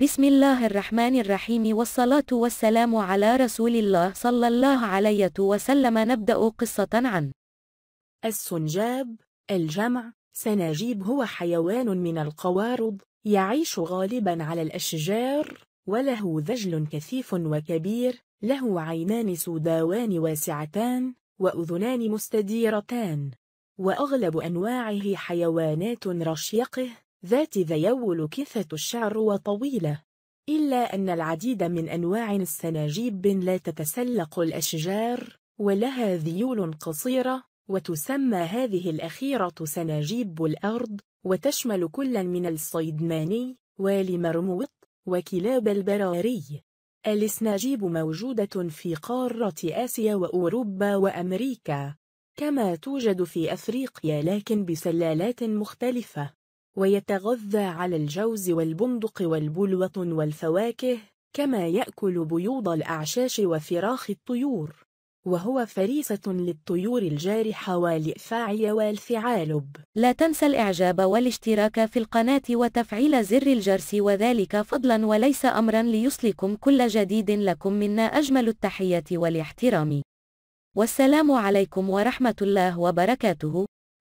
بسم الله الرحمن الرحيم والصلاة والسلام على رسول الله صلى الله عليه وسلم نبدأ قصة عن السنجاب الجمع سناجيب هو حيوان من القوارض يعيش غالبا على الأشجار وله ذجل كثيف وكبير له عينان سوداوان واسعتان وأذنان مستديرتان وأغلب أنواعه حيوانات رشيقه ذات ذيول كثة الشعر وطويلة إلا أن العديد من أنواع السناجيب لا تتسلق الأشجار ولها ذيول قصيرة وتسمى هذه الأخيرة سناجيب الأرض وتشمل كلا من الصيدماني والمرموط وكلاب البراري السناجيب موجودة في قارة آسيا وأوروبا وأمريكا كما توجد في أفريقيا لكن بسلالات مختلفة ويتغذى على الجوز والبندق والبلوة والفواكه كما يأكل بيوض الأعشاش وفراخ الطيور وهو فريسة للطيور الجارحة والإفاعي والثعالب لا تنسى الإعجاب والاشتراك في القناة وتفعيل زر الجرس وذلك فضلا وليس أمرا ليصلكم كل جديد لكم منا أجمل التحية والاحترام والسلام عليكم ورحمة الله وبركاته